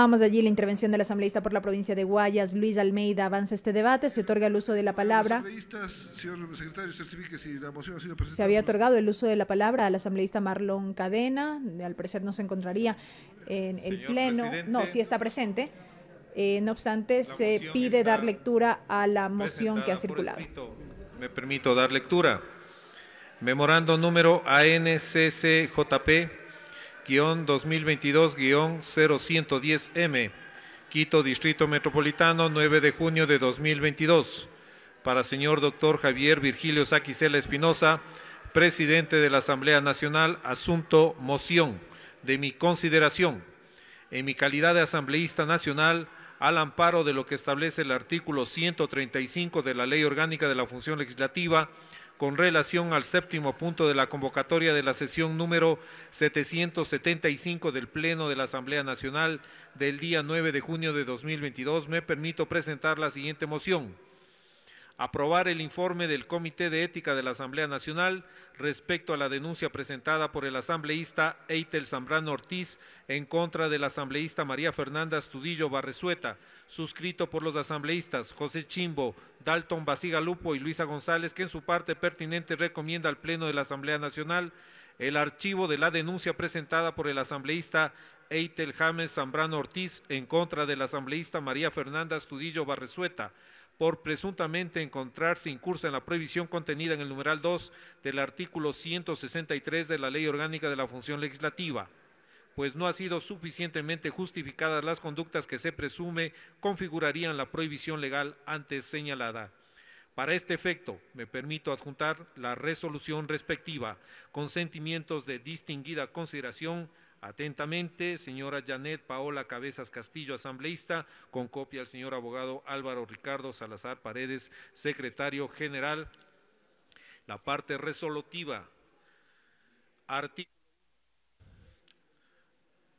Vamos allí la intervención del asambleísta por la provincia de Guayas, Luis Almeida. Avanza este debate, se otorga el uso de la palabra. Se había otorgado el uso de la palabra al asambleísta Marlon Cadena. Al parecer no se encontraría en el Pleno. no, sí está presente. Eh, no obstante, se pide dar lectura a la moción que ha circulado. Me permito dar lectura. Memorando número ANCCJP 2022-0110M, Quito Distrito Metropolitano, 9 de junio de 2022. Para señor doctor Javier Virgilio Saquicela Espinosa, presidente de la Asamblea Nacional, asunto moción de mi consideración. En mi calidad de asambleísta nacional, al amparo de lo que establece el artículo 135 de la Ley Orgánica de la Función Legislativa, con relación al séptimo punto de la convocatoria de la sesión número 775 del Pleno de la Asamblea Nacional del día 9 de junio de 2022, me permito presentar la siguiente moción aprobar el informe del Comité de Ética de la Asamblea Nacional respecto a la denuncia presentada por el asambleísta Eitel Zambrano Ortiz en contra del asambleísta María Fernanda Studillo Barresueta, suscrito por los asambleístas José Chimbo, Dalton Basiga y Luisa González, que en su parte pertinente recomienda al Pleno de la Asamblea Nacional el archivo de la denuncia presentada por el asambleísta Eitel James Zambrano Ortiz en contra del asambleísta María Fernanda Studillo Barresueta, por presuntamente encontrarse incursa en la prohibición contenida en el numeral 2 del artículo 163 de la Ley Orgánica de la Función Legislativa, pues no ha sido suficientemente justificadas las conductas que se presume configurarían la prohibición legal antes señalada. Para este efecto, me permito adjuntar la resolución respectiva, con sentimientos de distinguida consideración Atentamente, señora Janet Paola Cabezas Castillo, asambleísta, con copia al señor abogado Álvaro Ricardo Salazar Paredes, secretario general. La parte resolutiva.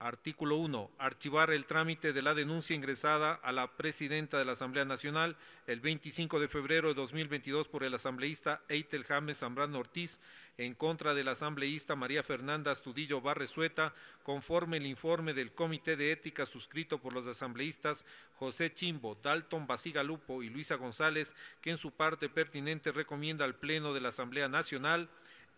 Artículo 1. Archivar el trámite de la denuncia ingresada a la presidenta de la Asamblea Nacional el 25 de febrero de 2022 por el asambleísta Eitel James Zambrano Ortiz en contra de la asambleísta María Fernanda Astudillo Barresueta, conforme el informe del Comité de Ética suscrito por los asambleístas José Chimbo, Dalton Basiga Lupo y Luisa González, que en su parte pertinente recomienda al Pleno de la Asamblea Nacional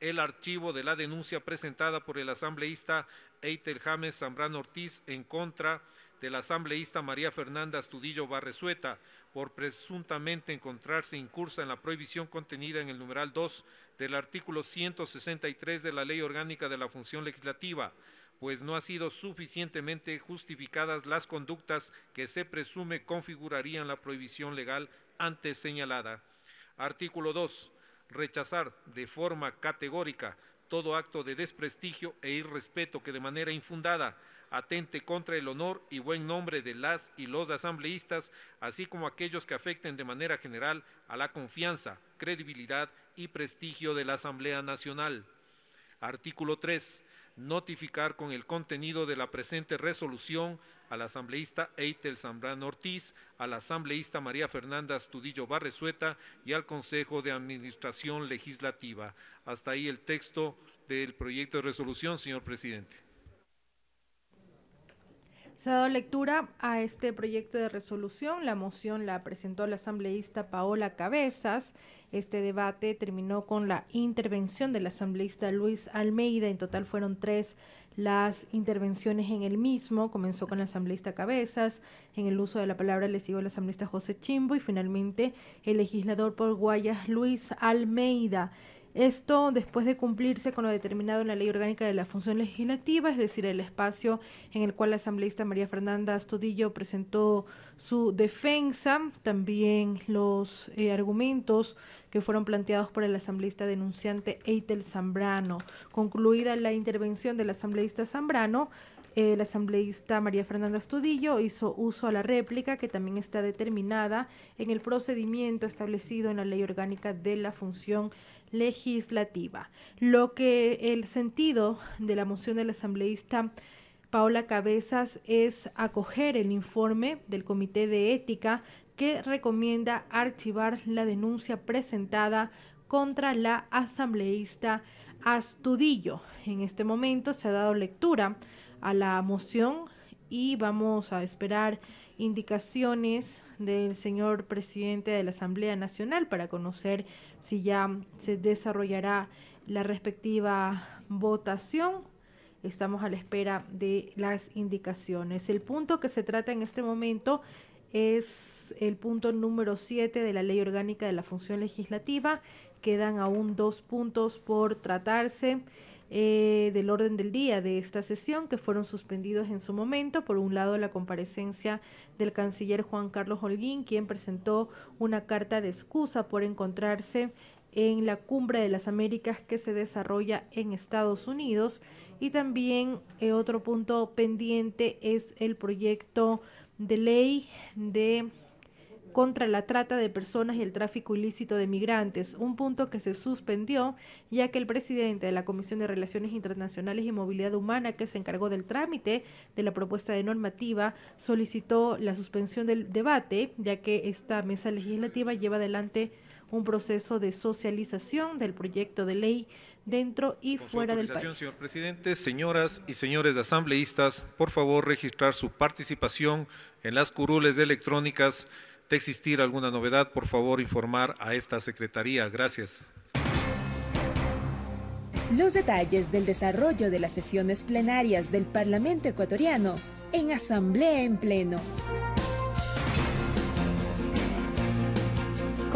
el archivo de la denuncia presentada por el asambleísta Eitel James Zambrano Ortiz en contra del asambleísta María Fernanda Tudillo Barresueta por presuntamente encontrarse incursa en la prohibición contenida en el numeral 2 del artículo 163 de la Ley Orgánica de la Función Legislativa, pues no ha sido suficientemente justificadas las conductas que se presume configurarían la prohibición legal antes señalada. Artículo 2 rechazar de forma categórica todo acto de desprestigio e irrespeto que de manera infundada atente contra el honor y buen nombre de las y los asambleístas, así como aquellos que afecten de manera general a la confianza, credibilidad y prestigio de la Asamblea Nacional. Artículo 3 notificar con el contenido de la presente resolución al asambleísta Eitel Zambrano Ortiz, a la asambleísta María Fernanda Tudillo Barresueta y al Consejo de Administración Legislativa. Hasta ahí el texto del proyecto de resolución, señor presidente. Se ha dado lectura a este proyecto de resolución. La moción la presentó la asambleísta Paola Cabezas. Este debate terminó con la intervención del asambleísta Luis Almeida. En total fueron tres las intervenciones en el mismo. Comenzó con la asambleísta Cabezas. En el uso de la palabra le siguió el asambleísta José Chimbo y finalmente el legislador por Guayas Luis Almeida. Esto después de cumplirse con lo determinado en la Ley Orgánica de la Función Legislativa, es decir, el espacio en el cual la asambleísta María Fernanda Astudillo presentó su defensa, también los eh, argumentos que fueron planteados por el asambleísta denunciante Eitel Zambrano. Concluida la intervención del asambleísta Zambrano, eh, la asambleísta María Fernanda Astudillo hizo uso a la réplica que también está determinada en el procedimiento establecido en la Ley Orgánica de la Función Legislativa legislativa. Lo que el sentido de la moción del asambleísta Paula Cabezas es acoger el informe del Comité de Ética que recomienda archivar la denuncia presentada contra la asambleísta Astudillo. En este momento se ha dado lectura a la moción y vamos a esperar indicaciones del señor presidente de la Asamblea Nacional para conocer si ya se desarrollará la respectiva votación. Estamos a la espera de las indicaciones. El punto que se trata en este momento es el punto número 7 de la Ley Orgánica de la Función Legislativa. Quedan aún dos puntos por tratarse. Eh, del orden del día de esta sesión que fueron suspendidos en su momento. Por un lado, la comparecencia del canciller Juan Carlos Holguín, quien presentó una carta de excusa por encontrarse en la Cumbre de las Américas que se desarrolla en Estados Unidos. Y también eh, otro punto pendiente es el proyecto de ley de contra la trata de personas y el tráfico ilícito de migrantes, un punto que se suspendió ya que el presidente de la Comisión de Relaciones Internacionales y Movilidad Humana que se encargó del trámite de la propuesta de normativa solicitó la suspensión del debate ya que esta mesa legislativa lleva adelante un proceso de socialización del proyecto de ley dentro y fuera del país. presidente, señoras y señores asambleístas, por favor registrar su participación en las curules electrónicas de existir alguna novedad, por favor informar a esta Secretaría. Gracias. Los detalles del desarrollo de las sesiones plenarias del Parlamento ecuatoriano en Asamblea en Pleno.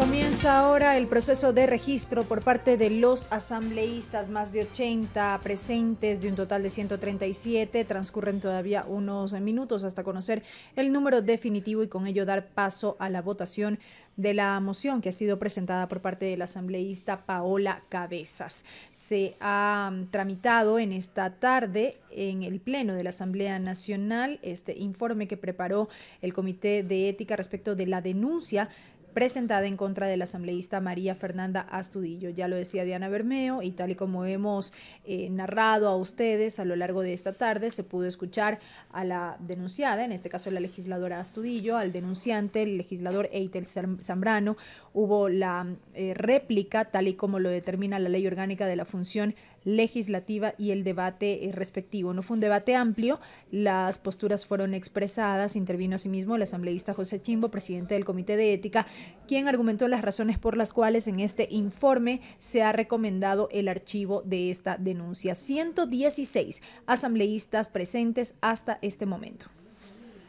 Comienza ahora el proceso de registro por parte de los asambleístas, más de 80 presentes de un total de 137. Transcurren todavía unos minutos hasta conocer el número definitivo y con ello dar paso a la votación de la moción que ha sido presentada por parte del asambleísta Paola Cabezas. Se ha tramitado en esta tarde en el Pleno de la Asamblea Nacional este informe que preparó el Comité de Ética respecto de la denuncia presentada en contra de la asambleísta María Fernanda Astudillo. Ya lo decía Diana Bermeo y tal y como hemos eh, narrado a ustedes a lo largo de esta tarde, se pudo escuchar a la denunciada, en este caso la legisladora Astudillo, al denunciante, el legislador Eitel Zambrano. Hubo la eh, réplica, tal y como lo determina la ley orgánica de la función legislativa y el debate eh, respectivo. No fue un debate amplio, las posturas fueron expresadas, intervino asimismo el asambleísta José Chimbo, presidente del Comité de Ética, quien argumentó las razones por las cuales en este informe se ha recomendado el archivo de esta denuncia. 116 asambleístas presentes hasta este momento.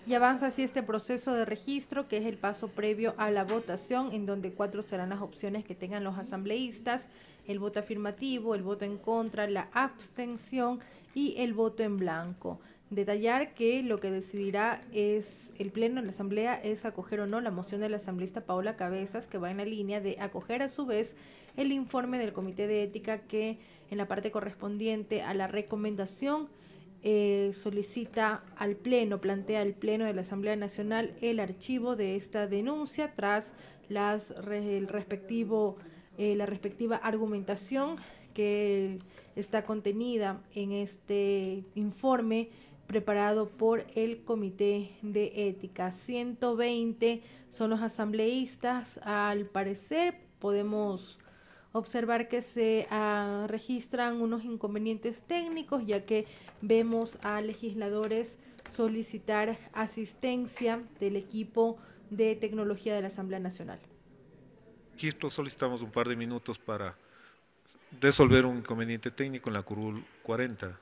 Y avanza así este proceso de registro, que es el paso previo a la votación, en donde cuatro serán las opciones que tengan los asambleístas, el voto afirmativo, el voto en contra, la abstención y el voto en blanco. Detallar que lo que decidirá es el Pleno de la Asamblea es acoger o no la moción de la asambleísta Paola Cabezas, que va en la línea de acoger a su vez el informe del Comité de Ética que en la parte correspondiente a la recomendación eh, solicita al Pleno, plantea al Pleno de la Asamblea Nacional el archivo de esta denuncia tras las, el respectivo, eh, la respectiva argumentación que está contenida en este informe preparado por el Comité de Ética. 120 son los asambleístas, al parecer podemos observar que se ah, registran unos inconvenientes técnicos, ya que vemos a legisladores solicitar asistencia del equipo de tecnología de la Asamblea Nacional. Quito solicitamos un par de minutos para resolver un inconveniente técnico en la curul 40.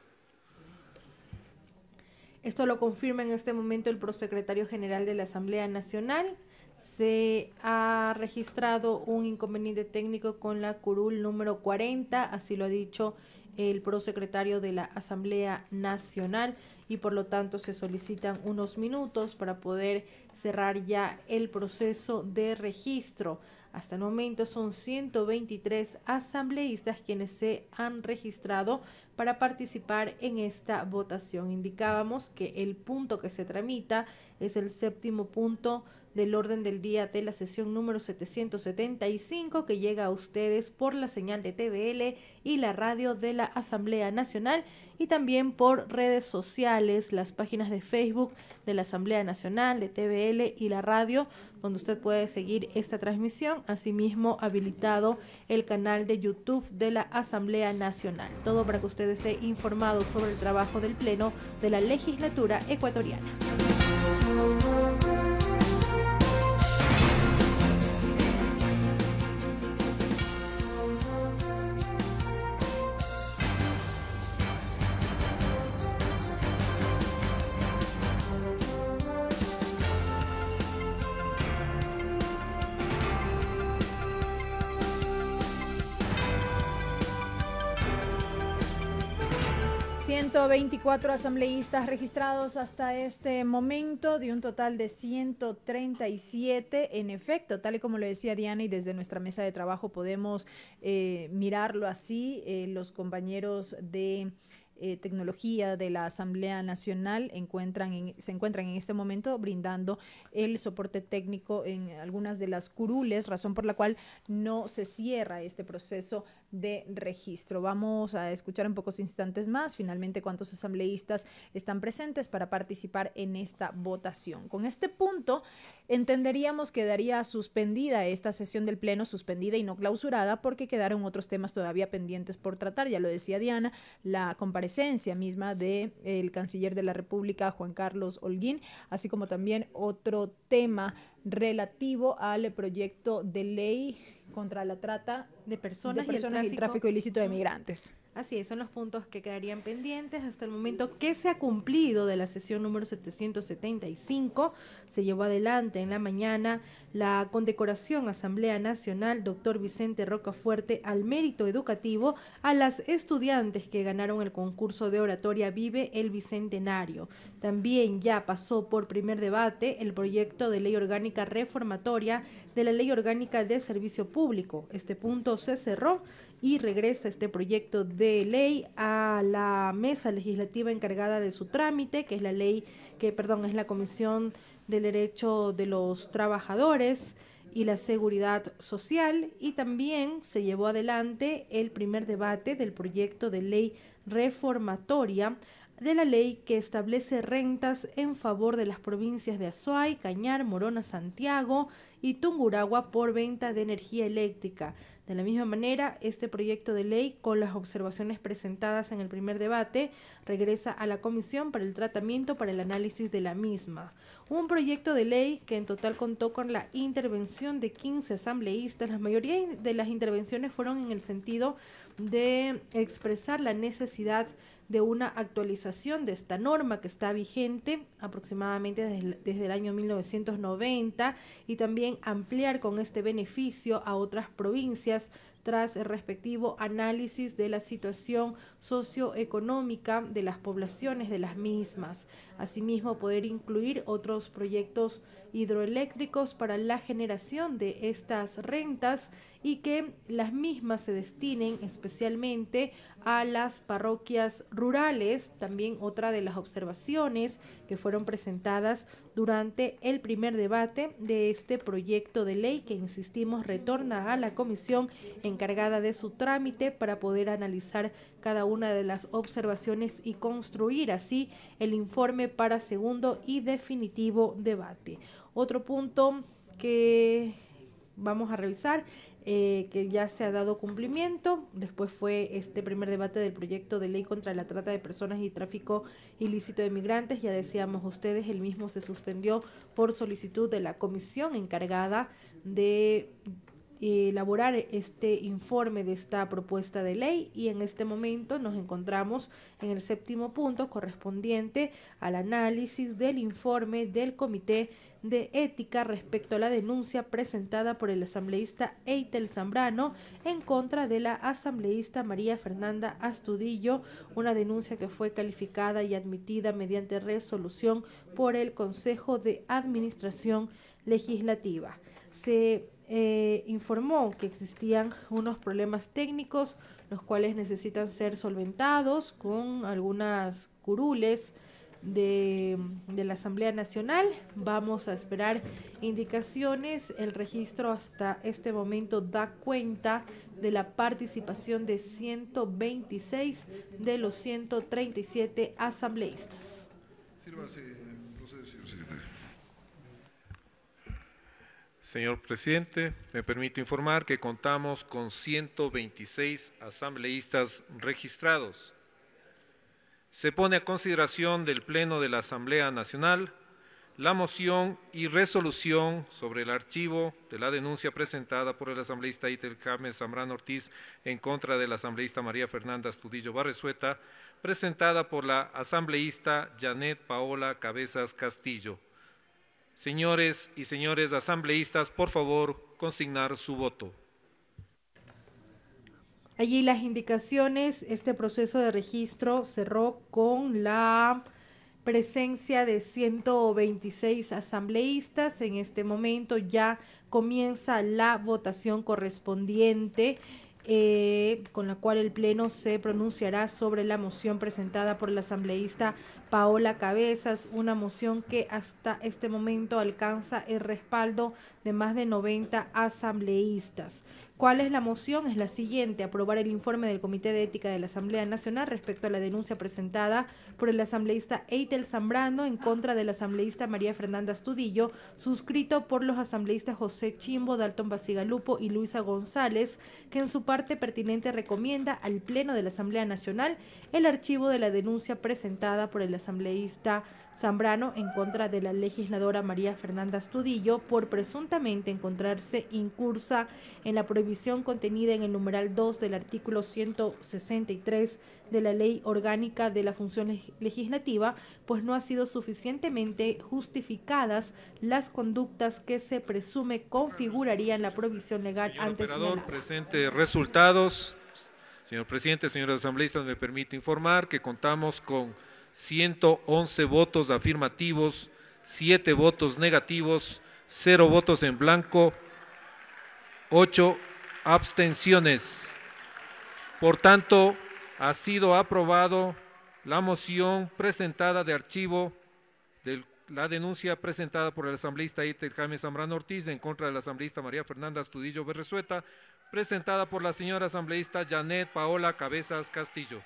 Esto lo confirma en este momento el prosecretario general de la Asamblea Nacional se ha registrado un inconveniente técnico con la curul número 40, así lo ha dicho el prosecretario de la Asamblea Nacional y por lo tanto se solicitan unos minutos para poder cerrar ya el proceso de registro. Hasta el momento son 123 asambleístas quienes se han registrado para participar en esta votación. Indicábamos que el punto que se tramita es el séptimo punto del orden del día de la sesión número 775 que llega a ustedes por la señal de TVL y la radio de la Asamblea Nacional y también por redes sociales, las páginas de Facebook de la Asamblea Nacional, de TVL y la radio, donde usted puede seguir esta transmisión. Asimismo, habilitado el canal de YouTube de la Asamblea Nacional. Todo para que usted esté informado sobre el trabajo del Pleno de la legislatura ecuatoriana. 124 asambleístas registrados hasta este momento, de un total de 137. En efecto, tal y como lo decía Diana, y desde nuestra mesa de trabajo podemos eh, mirarlo así, eh, los compañeros de... Eh, tecnología de la Asamblea Nacional se encuentran en este momento brindando el soporte técnico en algunas de las curules, razón por la cual no se cierra este proceso de registro. Vamos a escuchar en pocos instantes más finalmente cuántos asambleístas están presentes para participar en esta votación. Con este punto, entenderíamos quedaría suspendida esta sesión del Pleno, suspendida y no clausurada, porque quedaron otros temas todavía pendientes por tratar. Ya lo decía Diana, la comparecencia misma del de, eh, canciller de la República, Juan Carlos Holguín, así como también otro tema relativo al proyecto de ley contra la trata de personas, y, el tráfico, ilícito de migrantes. Así es, son los puntos que quedarían pendientes hasta el momento que se ha cumplido de la sesión número 775. Se llevó adelante en la mañana la condecoración Asamblea Nacional doctor Vicente Rocafuerte al mérito educativo a las estudiantes que ganaron el concurso de oratoria Vive el Bicentenario. También ya pasó por primer debate el proyecto de ley orgánica reformatoria de la ley orgánica de servicio público. Este punto se cerró y regresa este proyecto de ley a la mesa legislativa encargada de su trámite, que es la ley que, perdón, es la Comisión del Derecho de los Trabajadores y la Seguridad Social y también se llevó adelante el primer debate del proyecto de ley reformatoria de la ley que establece rentas en favor de las provincias de Azuay, Cañar, Morona, Santiago y Tunguragua por venta de energía eléctrica. De la misma manera, este proyecto de ley, con las observaciones presentadas en el primer debate, regresa a la comisión para el tratamiento para el análisis de la misma. Un proyecto de ley que en total contó con la intervención de 15 asambleístas. La mayoría de las intervenciones fueron en el sentido de expresar la necesidad de una actualización de esta norma que está vigente aproximadamente desde el, año 1990 y también ampliar con este beneficio a otras provincias tras el respectivo análisis de la situación socioeconómica de las poblaciones de las mismas. Asimismo, poder incluir otros proyectos hidroeléctricos para la generación de estas rentas y que las mismas se destinen especialmente a las parroquias rurales, también otra de las observaciones que fueron presentadas durante el primer debate de este proyecto de ley que, insistimos, retorna a la comisión encargada de su trámite para poder analizar cada una de las observaciones y construir así el informe para segundo y definitivo debate. Otro punto que vamos a revisar eh, que ya se ha dado cumplimiento. Después fue este primer debate del proyecto de ley contra la trata de personas y tráfico ilícito de migrantes. Ya decíamos ustedes, el mismo se suspendió por solicitud de la comisión encargada de elaborar este informe de esta propuesta de ley y en este momento nos encontramos en el séptimo punto correspondiente al análisis del informe del Comité de Ética respecto a la denuncia presentada por el asambleísta Eitel Zambrano en contra de la asambleísta María Fernanda Astudillo, una denuncia que fue calificada y admitida mediante resolución por el Consejo de Administración Legislativa. Se eh, informó que existían unos problemas técnicos, los cuales necesitan ser solventados con algunas curules de, de, la Asamblea Nacional. Vamos a esperar indicaciones. El registro hasta este momento da cuenta de la participación de 126 de los 137 asambleístas. Señor presidente, me permito informar que contamos con 126 asambleístas registrados. Se pone a consideración del Pleno de la Asamblea Nacional la moción y resolución sobre el archivo de la denuncia presentada por el asambleísta Itel James Zambrano Ortiz en contra de la asambleísta María Fernanda Estudillo Barresueta, presentada por la asambleísta Janet Paola Cabezas Castillo. Señores y señores asambleístas, por favor, consignar su voto. Allí las indicaciones, este proceso de registro cerró con la presencia de 126 asambleístas. En este momento ya comienza la votación correspondiente. Eh, con la cual el Pleno se pronunciará sobre la moción presentada por la asambleísta Paola Cabezas, una moción que hasta este momento alcanza el respaldo de más de 90 asambleístas. ¿Cuál es la moción? Es la siguiente, aprobar el informe del Comité de Ética de la Asamblea Nacional respecto a la denuncia presentada por el asambleísta Eitel Zambrano en contra del la asambleísta María Fernanda Studillo, suscrito por los asambleístas José Chimbo, Dalton Basigalupo y Luisa González, que en su parte pertinente recomienda al Pleno de la Asamblea Nacional el archivo de la denuncia presentada por el asambleísta Zambrano en contra de la legisladora María Fernanda Studillo por presuntamente encontrarse incursa en la prohibición prohibición contenida en el numeral 2 del artículo 163 de la Ley Orgánica de la Función Legislativa, pues no ha sido suficientemente justificadas las conductas que se presume configurarían la provisión legal Señor antes operador, presente resultados. Señor presidente, señores asambleístas, me permite informar que contamos con 111 votos afirmativos, 7 votos negativos, 0 votos en blanco, 8 abstenciones. Por tanto, ha sido aprobado la moción presentada de archivo de la denuncia presentada por el asambleísta Iter Jaime Zambrano Ortiz en contra de la asambleísta María Fernanda Astudillo Berresueta, presentada por la señora asambleísta Janet Paola Cabezas Castillo.